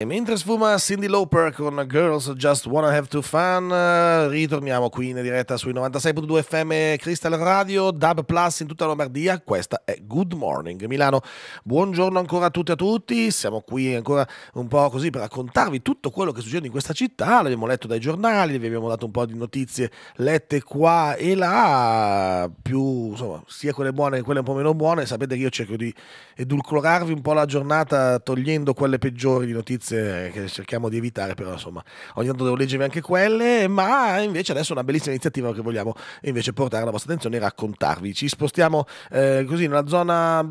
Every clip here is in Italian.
E mentre sfuma Cindy Lauper con Girls Just Wanna Have To Fun, eh, ritorniamo qui in diretta sui 96.2 FM Crystal Radio, Dub Plus in tutta Lombardia. Questa è Good Morning Milano. Buongiorno ancora a tutti e a tutti. Siamo qui ancora un po' così per raccontarvi tutto quello che succede in questa città. L'abbiamo letto dai giornali, vi abbiamo dato un po' di notizie lette qua e là, più insomma, sia quelle buone che quelle un po' meno buone. Sapete che io cerco di edulcorarvi un po' la giornata togliendo quelle peggiori di notizie notizie che cerchiamo di evitare, però insomma ogni tanto devo leggere anche quelle, ma invece adesso è una bellissima iniziativa che vogliamo invece portare alla vostra attenzione e raccontarvi. Ci spostiamo eh, così nella zona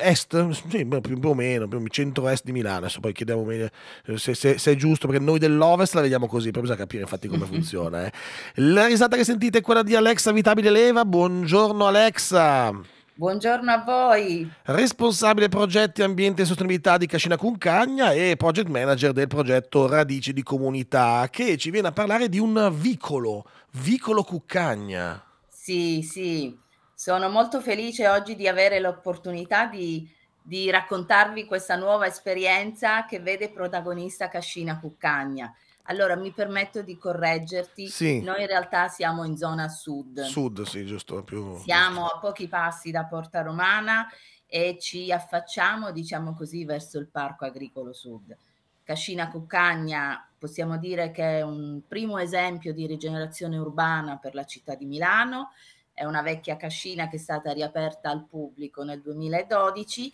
est, sì, più, o meno, centro-est di Milano, adesso poi chiediamo eh, se, se, se, è giusto, perché noi dell'ovest la vediamo così, poi bisogna capire infatti come mhm. funziona. Eh. La risata che sentite è quella di Alexa Vitabile Leva, buongiorno Alexa! Buongiorno a voi. Responsabile progetti ambiente e sostenibilità di Cascina Cuncagna e project manager del progetto Radici di Comunità che ci viene a parlare di un vicolo, vicolo Cuccagna. Sì, sì, sono molto felice oggi di avere l'opportunità di, di raccontarvi questa nuova esperienza che vede protagonista Cascina Cuccagna. Allora, mi permetto di correggerti. Sì. Noi in realtà siamo in zona sud. Sud, sì, giusto. Più... Siamo a pochi passi da Porta Romana e ci affacciamo, diciamo così, verso il Parco Agricolo Sud. Cascina Cuccagna possiamo dire che è un primo esempio di rigenerazione urbana per la città di Milano. È una vecchia cascina che è stata riaperta al pubblico nel 2012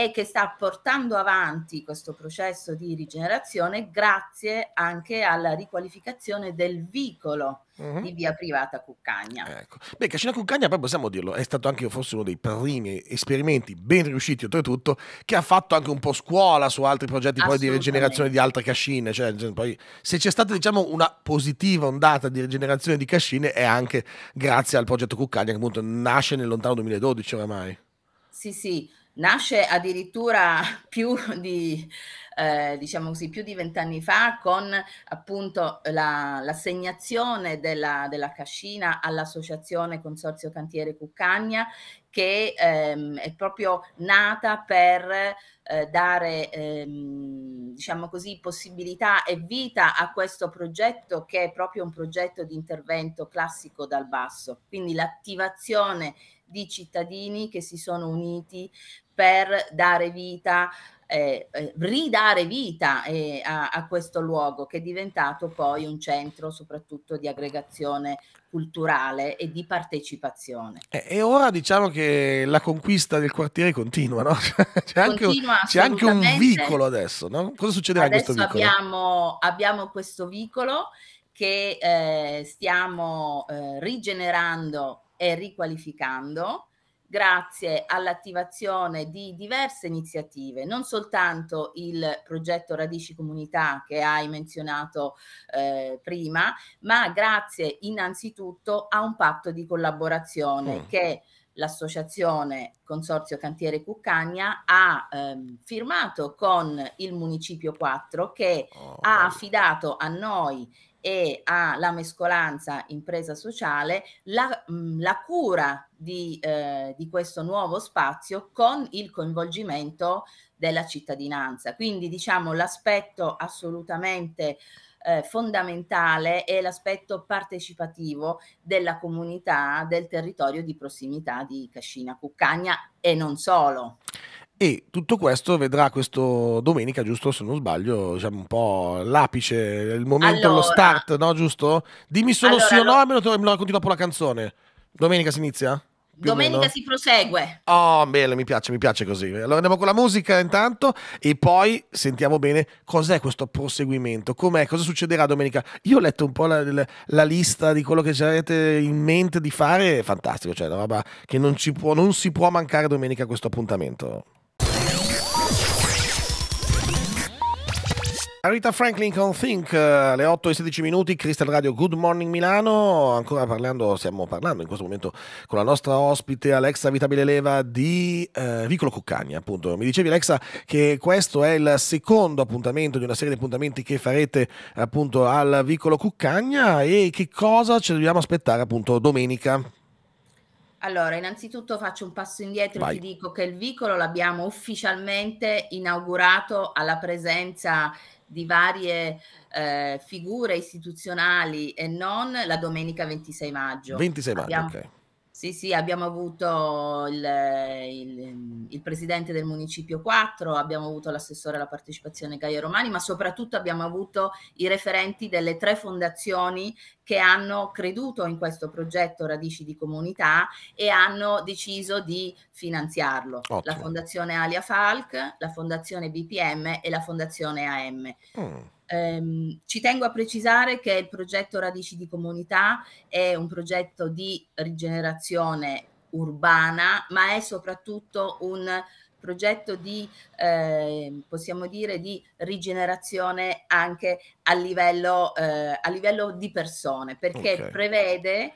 e che sta portando avanti questo processo di rigenerazione grazie anche alla riqualificazione del vicolo mm-hmm. di via privata Cuccagna. Ecco. Beh, Cascina Cuccagna, poi possiamo dirlo, è stato anche forse uno dei primi esperimenti ben riusciti oltretutto, che ha fatto anche un po' scuola su altri progetti poi di rigenerazione di altre cascine, cioè, cioè poi, se c'è stata diciamo una positiva ondata di rigenerazione di cascine è anche grazie al progetto Cuccagna che appunto nasce nel lontano 2012 oramai. Sì, sì, nasce addirittura più di, eh, diciamo così, più di vent'anni fa con appunto la, l'assegnazione della, della cascina all'associazione Consorzio Cantiere Cuccagna che ehm, è proprio nata per eh, dare ehm, diciamo così, possibilità e vita a questo progetto che è proprio un progetto di intervento classico dal basso, quindi l'attivazione di cittadini che si sono uniti per dare vita eh, eh, ridare vita eh, a, a, questo luogo che è diventato poi un centro soprattutto di aggregazione culturale e di partecipazione. E, e, ora diciamo che la conquista del quartiere continua, no? Cioè, c'è, anche, continua, c'è anche un vicolo adesso, no? Cosa succederà adesso in questo vicolo? Abbiamo, abbiamo questo vicolo che eh, stiamo eh, rigenerando e riqualificando grazie all'attivazione di diverse iniziative, non soltanto il progetto Radici Comunità che hai menzionato eh, prima, ma grazie innanzitutto a un patto di collaborazione mm. che l'associazione Consorzio Cantiere Cuccagna ha ehm, firmato con il Municipio 4 che oh, ha affidato a noi e alla mescolanza impresa sociale la, mm, la cura di, eh, di, questo nuovo spazio con il coinvolgimento della cittadinanza. Quindi diciamo l'aspetto assolutamente eh, fondamentale è l'aspetto partecipativo della comunità del territorio di prossimità di Cascina Cuccagna e non solo. E tutto questo vedrà questo domenica, giusto se non sbaglio, diciamo un po' l'apice, il momento, allora, lo start, no? Giusto? Dimmi solo allora, sì o no, lo... almeno me lo racconti dopo la canzone. Domenica si inizia? Più Domenica si prosegue. Oh, bene, mi piace, mi piace così. Allora andiamo con la musica intanto e poi sentiamo bene cos'è questo proseguimento, com'è, cosa succederà domenica. Io ho letto un po' la, la, la lista di quello che avete in mente di fare, è fantastico, cioè la roba che non, può, non si può mancare domenica questo appuntamento. Rita Franklin con Think alle eh, 8 e 16 minuti, Crystal Radio Good Morning Milano, ancora parlando, stiamo parlando in questo momento con la nostra ospite Alexa Vitabile Leva di eh, Vicolo Cuccagna, appunto. Mi dicevi Alexa che questo è il secondo appuntamento di una serie di appuntamenti che farete appunto al Vicolo Cuccagna e che cosa ci dobbiamo aspettare appunto domenica? Allora, innanzitutto faccio un passo indietro Vai. e ti dico che il vicolo l'abbiamo ufficialmente inaugurato alla presenza di varie eh, figure istituzionali e non la domenica 26 maggio. 26 maggio, Abbiamo... ok sì, sì, abbiamo avuto il, il, il, presidente del municipio 4, abbiamo avuto l'assessore alla partecipazione Gaio Romani, ma soprattutto abbiamo avuto i referenti delle tre fondazioni che hanno creduto in questo progetto Radici di Comunità e hanno deciso di finanziarlo. Ottimo. La fondazione Alia Falk, la fondazione BPM e la fondazione AM. Mm. Ehm, ci tengo a precisare che il progetto Radici di Comunità è un progetto di rigenerazione urbana, ma è soprattutto un progetto di, eh, possiamo dire, di rigenerazione anche a livello, eh, a livello di persone, perché okay. prevede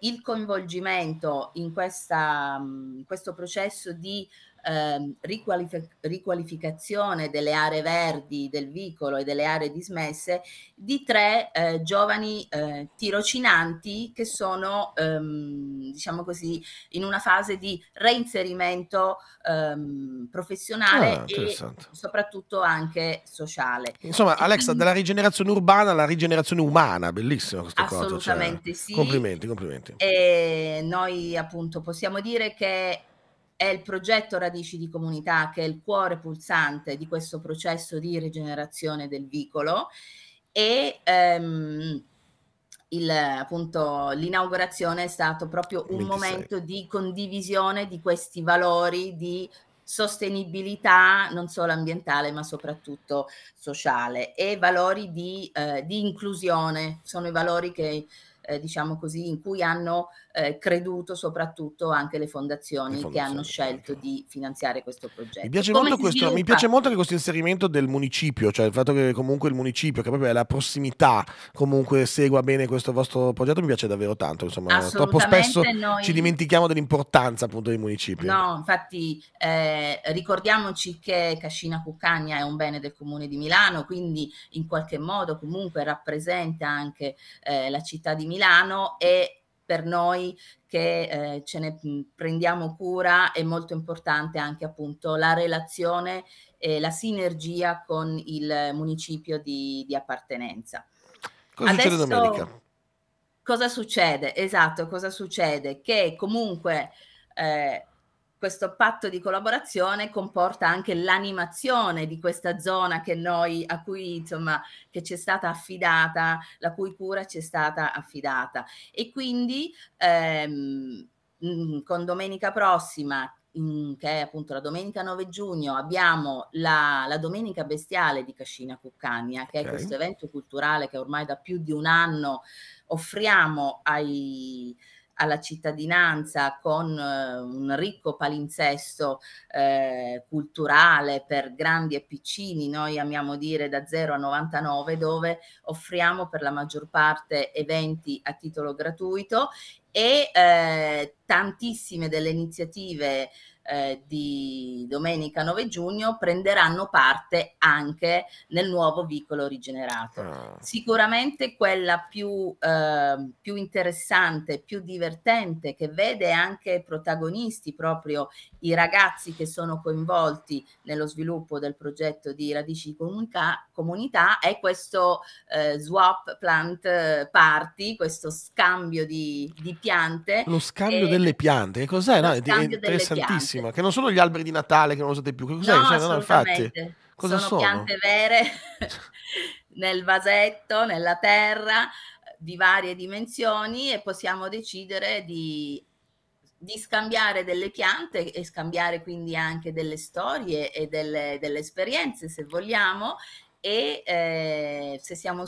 il coinvolgimento in, questa, in mm, questo processo di ehm, riqualific- riqualificazione delle aree verdi del vicolo e delle aree dismesse di tre eh, giovani eh, tirocinanti che sono, ehm, diciamo così, in una fase di reinserimento ehm, professionale ah, e soprattutto anche sociale. Insomma, Alexa, dalla rigenerazione urbana alla rigenerazione umana, bellissimo questo cioè Assolutamente cosa. Assolutamente cioè, sì. Complimenti, complimenti. E noi appunto possiamo dire che è il progetto Radici di Comunità che è il cuore pulsante di questo processo di rigenerazione del vicolo e ehm, il, appunto, l'inaugurazione è stato proprio un 26. momento di condivisione di questi valori di sostenibilità non solo ambientale ma soprattutto sociale e valori di, eh, di inclusione sono i valori che eh, diciamo così, in cui hanno eh, creduto soprattutto anche le fondazioni, le fondazioni che hanno scelto certo. di finanziare questo progetto. Mi piace, molto, questo, mi piace molto questo, inserimento del municipio, cioè il fatto che comunque il municipio, che proprio è la prossimità, comunque segua bene questo vostro progetto, mi piace davvero tanto. Insomma, troppo spesso noi... ci dimentichiamo dell'importanza appunto dei municipi. No, infatti eh, ricordiamoci che Cascina Cuccagna è un bene del comune di Milano, quindi in qualche modo comunque rappresenta anche eh, la città di Milano Milano e per noi che eh, ce ne mm, prendiamo cura è molto importante anche appunto la relazione e la sinergia con il municipio di, di appartenenza. Cosa Adesso, succede domenica? Cosa succede? Esatto, cosa succede? Che comunque eh, questo patto di collaborazione comporta anche l'animazione di questa zona che noi, a cui insomma, che ci è stata affidata, la cui cura ci è stata affidata. E quindi ehm, mm, con domenica prossima che è appunto la domenica 9 giugno, abbiamo la, la Domenica Bestiale di Cascina Cuccagna, che okay. è questo evento culturale che ormai da più di un anno offriamo ai, alla cittadinanza con eh, un ricco palinsesto eh, culturale per grandi e piccini, noi amiamo dire da 0 a 99, dove offriamo per la maggior parte eventi a titolo gratuito e eh, tantissime delle iniziative eh, di domenica 9 giugno prenderanno parte anche nel nuovo vicolo rigenerato. Ah. Sicuramente quella più, eh, più, interessante, più divertente, che vede anche protagonisti proprio i ragazzi che sono coinvolti nello sviluppo del progetto di Radici Comunità, comunità è questo eh, swap plant eh, party, questo scambio di, di piante. Lo scambio e, delle piante, che cos'è? No, è interessantissimo bellissima, che non sono gli alberi di Natale che non usate più. Che cos'è? No, cioè, no, infatti. Cosa sono, sono piante vere nel vasetto, nella terra, di varie dimensioni e possiamo decidere di, di, scambiare delle piante e scambiare quindi anche delle storie e delle, delle esperienze se vogliamo e eh, se siamo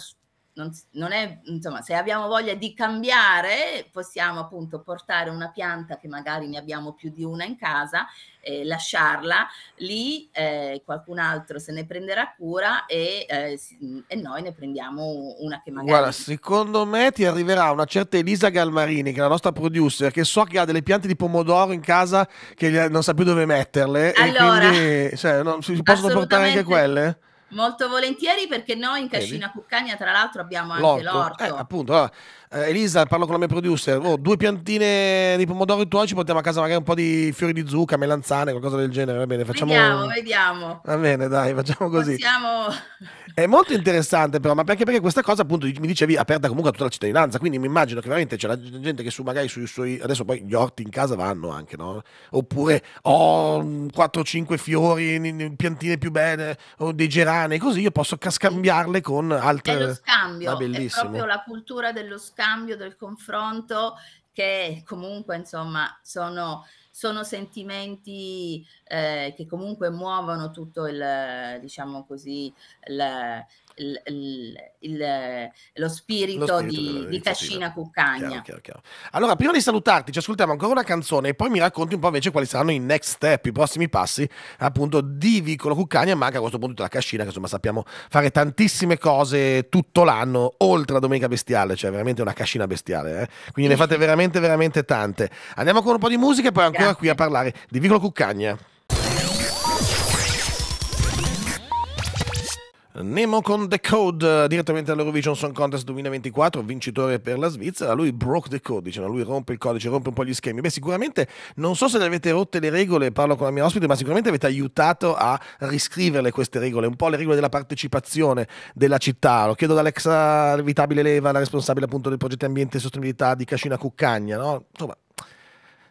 non, non è, insomma, se abbiamo voglia di cambiare, possiamo appunto portare una pianta che magari ne abbiamo più di una in casa, eh, lasciarla lì, eh, qualcun altro se ne prenderà cura e, eh, e, noi ne prendiamo una che magari... Guarda, secondo me ti arriverà una certa Elisa Galmarini, che è la nostra producer, che so che ha delle piante di pomodoro in casa che non sa più dove metterle. Allora, e quindi, cioè, non, si possono portare anche quelle? Molto volentieri perché noi in Cascina Cuccagna tra l'altro abbiamo anche l'orto. Eh, l'orto. Eh, appunto, ah, eh, Elisa, parlo con la mia producer, oh, due piantine di pomodoro tuoi, ci portiamo a casa magari un po' di fiori di zucca, melanzane, qualcosa del genere, va bene, facciamo... Vediamo, vediamo. Va bene, dai, facciamo così. Possiamo... È molto interessante però, ma perché, perché questa cosa appunto mi dicevi aperta comunque a tutta la cittadinanza, quindi mi immagino che veramente c'è la gente che su magari sui suoi... adesso poi gli orti in casa vanno anche, no? Oppure ho oh, 4-5 fiori, piantine più belle, o dei gerani, così io posso scambiarle con altre... È lo scambio, ah, è proprio la cultura dello scambio scambio, del confronto, che comunque insomma sono sono sentimenti eh, che comunque muovono tutto il, diciamo così, il, il, il, il, lo spirito, lo spirito di, Cascina Cuccagna. Chiaro, chiaro, chiaro. Allora, prima di salutarti, ci ascoltiamo ancora una canzone e poi mi racconti un po' invece quali saranno i next step, i prossimi passi appunto di Vicolo Cuccagna, ma anche a questo punto la Cascina, che insomma sappiamo fare tantissime cose tutto l'anno, oltre la Domenica Bestiale, cioè veramente una cascina bestiale. Eh? Quindi sì. ne fate veramente, veramente tante. Andiamo con un po' di musica e poi ancora ancora qui a parlare di Vicolo Cuccagna. Nemo con The Code direttamente all'Eurovision Song Contest 2024, vincitore per la Svizzera. Lui broke the code, diciamo, lui rompe il codice, rompe un po' gli schemi. Beh, sicuramente non so se le avete rotte le regole, parlo con la mia ospite, ma sicuramente avete aiutato a riscriverle queste regole, un po' le regole della partecipazione della città. Lo chiedo ad Alexa Vitabile Leva, la responsabile appunto del progetto Ambiente e Sostenibilità di Cascina Cuccagna, no? Insomma,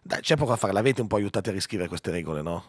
dai, c'è poco a fare, l'avete un po' aiutate a riscrivere queste regole, no?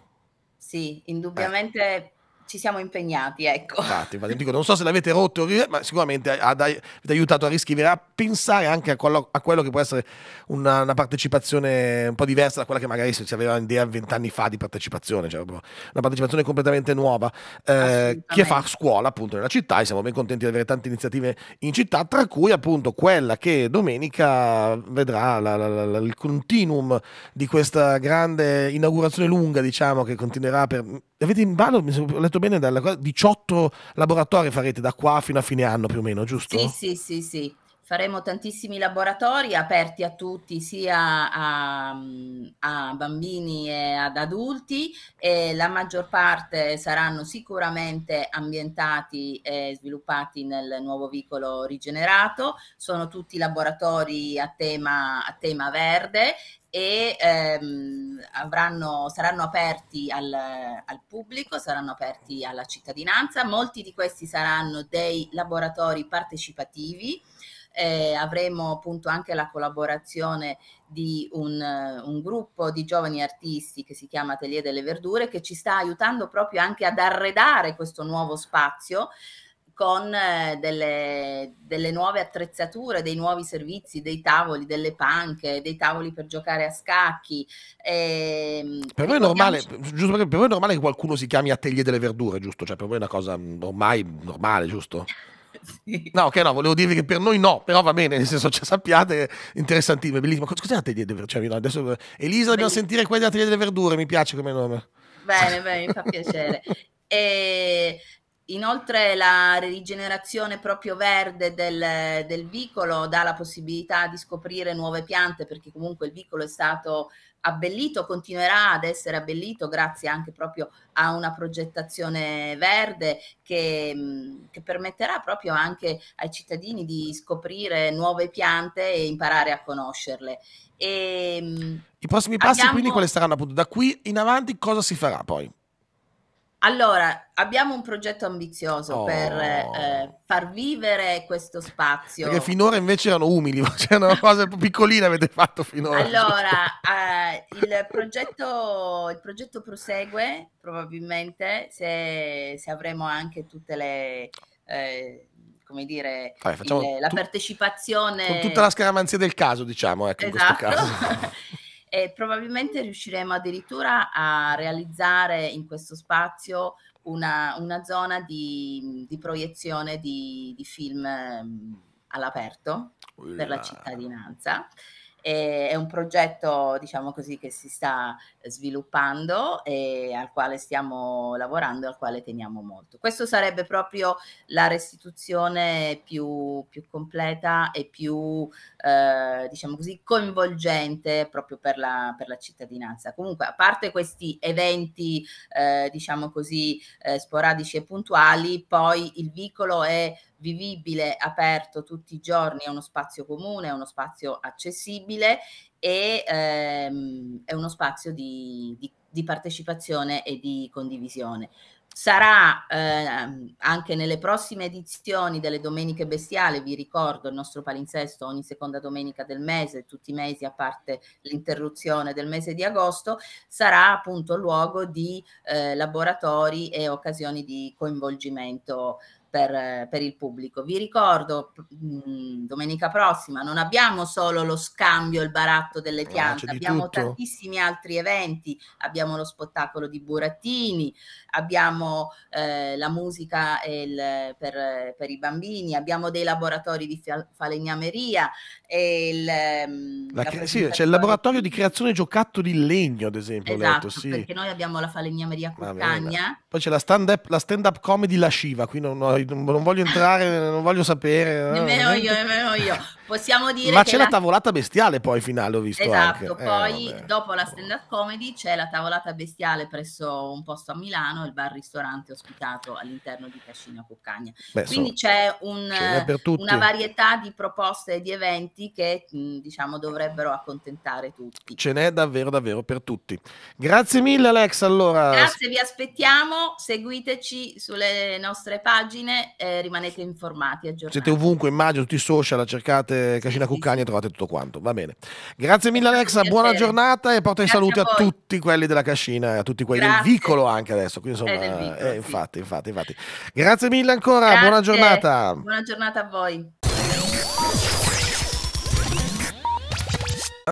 Sì, indubbiamente eh ci siamo impegnati, ecco. Infatti, infatti dico, non so se l'avete rotto, eh, ma sicuramente ha, ha aiutato a riscrivere, a pensare anche a quello, a quello che può essere una, una, partecipazione un po' diversa da quella che magari si aveva idea vent'anni fa di partecipazione, cioè una partecipazione completamente nuova, eh, che fa scuola appunto nella città e siamo ben contenti di avere tante iniziative in città, tra cui appunto quella che domenica vedrà la, la, la, il continuum di questa grande inaugurazione lunga, diciamo, che continuerà per... Avete in ballo, mi sono letto detto bene, dalla, 18 laboratori farete da qua fino a fine anno più o meno, giusto? Sì, sì, sì, sì faremo tantissimi laboratori aperti a tutti, sia a, a bambini e ad adulti e la maggior parte saranno sicuramente ambientati e sviluppati nel nuovo vicolo rigenerato. Sono tutti laboratori a tema, a tema verde e ehm, avranno, saranno aperti al, al, pubblico, saranno aperti alla cittadinanza. Molti di questi saranno dei laboratori partecipativi eh, avremo appunto anche la collaborazione di un, un, gruppo di giovani artisti che si chiama Atelier delle Verdure che ci sta aiutando proprio anche ad arredare questo nuovo spazio con eh, delle, delle, nuove attrezzature, dei nuovi servizi, dei tavoli, delle panche, dei tavoli per giocare a scacchi. Ehm, e, per, voi normale, giusto, per voi è normale che qualcuno si chiami Atelier delle Verdure, giusto? Cioè per voi è una cosa ormai normale, giusto? sì. No, che no, volevo dirvi che per noi no, però va bene, nel senso, cioè, sappiate, interessantissimo, bellissimo. Cos'è l'atelier delle verdure? Cioè, no, adesso, Elisa, dobbiamo sentire quelli dell'atelier delle verdure, mi piace come nome. Bene, bene, mi fa piacere. E inoltre la rigenerazione proprio verde del, del vicolo dà la possibilità di scoprire nuove piante perché comunque il vicolo è stato abbellito, continuerà ad essere abbellito grazie anche proprio a una progettazione verde che, mm, che, permetterà proprio anche ai cittadini di scoprire nuove piante e imparare a conoscerle. E mm, I prossimi passi abbiamo... quindi quali saranno appunto? Da qui in avanti cosa si farà poi? Allora, abbiamo un progetto ambizioso oh. per eh, far vivere questo spazio. Perché finora invece erano umili, cioè una cosa piccolina avete fatto finora. Allora, eh, il, progetto, il, progetto, prosegue probabilmente se, se avremo anche tutte le... Eh, come dire, Vabbè, il, la partecipazione... Con tutta la scaramanzia del caso, diciamo, ecco, esatto. in questo esatto. caso. e probabilmente riusciremo addirittura a realizzare in questo spazio una, una zona di, di proiezione di, di film ehm, all'aperto Ulla. per la cittadinanza è un progetto, diciamo così, che si sta sviluppando e al quale stiamo lavorando e al quale teniamo molto. Questo sarebbe proprio la restituzione più, più completa e più, eh, diciamo così, coinvolgente proprio per la, per la, cittadinanza. Comunque, a parte questi eventi, eh, diciamo così, eh, sporadici e puntuali, poi il vicolo è vivibile, aperto tutti i giorni, è uno spazio comune, è uno spazio accessibile e ehm, è uno spazio di, di, di, partecipazione e di condivisione. Sarà eh, anche nelle prossime edizioni delle Domeniche Bestiali, vi ricordo il nostro palinsesto ogni seconda domenica del mese, tutti i mesi a parte l'interruzione del mese di agosto, sarà appunto luogo di eh, laboratori e occasioni di coinvolgimento per, per il pubblico. Vi ricordo, mh, mhmm, domenica prossima non abbiamo solo lo scambio, il baratto delle ah, piante, ah, abbiamo tutto. tantissimi altri eventi, abbiamo lo spettacolo di Burattini, abbiamo eh, la musica il, per, per, i bambini, abbiamo dei laboratori di falegnameria. Il, ehm, la la sì, c'è il laboratorio di creazione giocattoli in legno, ad esempio. Esatto, letto, sì. perché noi abbiamo la falegnameria cucagna. Poi c'è la stand-up stand comedy lasciva, qui non, non, non voglio entrare, non voglio sapere. Nemmeno io, nemmeno io possiamo dire ma c'è la... tavolata bestiale poi finale ho visto esatto anche. Eh, poi eh, dopo la stand up comedy c'è la tavolata bestiale presso un posto a Milano il bar ristorante ospitato all'interno di Cascina Cuccagna Beh, quindi so, c'è un, una varietà di proposte e di eventi che diciamo dovrebbero accontentare tutti ce n'è davvero davvero per tutti grazie mille Alex allora grazie vi aspettiamo seguiteci sulle nostre pagine eh, rimanete informati aggiornati siete ovunque immagino tutti i social cercate trovate eh, Cascina Cuccagna, trovate tutto quanto. Va bene. Grazie mille Alexa, buona giornata e porta i saluti a, a, tutti quelli della Cascina e a tutti quelli Grazie. del vicolo anche adesso. Quindi, insomma, vicolo, eh, sì. infatti, infatti, infatti. Grazie mille ancora, Grazie. buona giornata. Buona giornata a voi.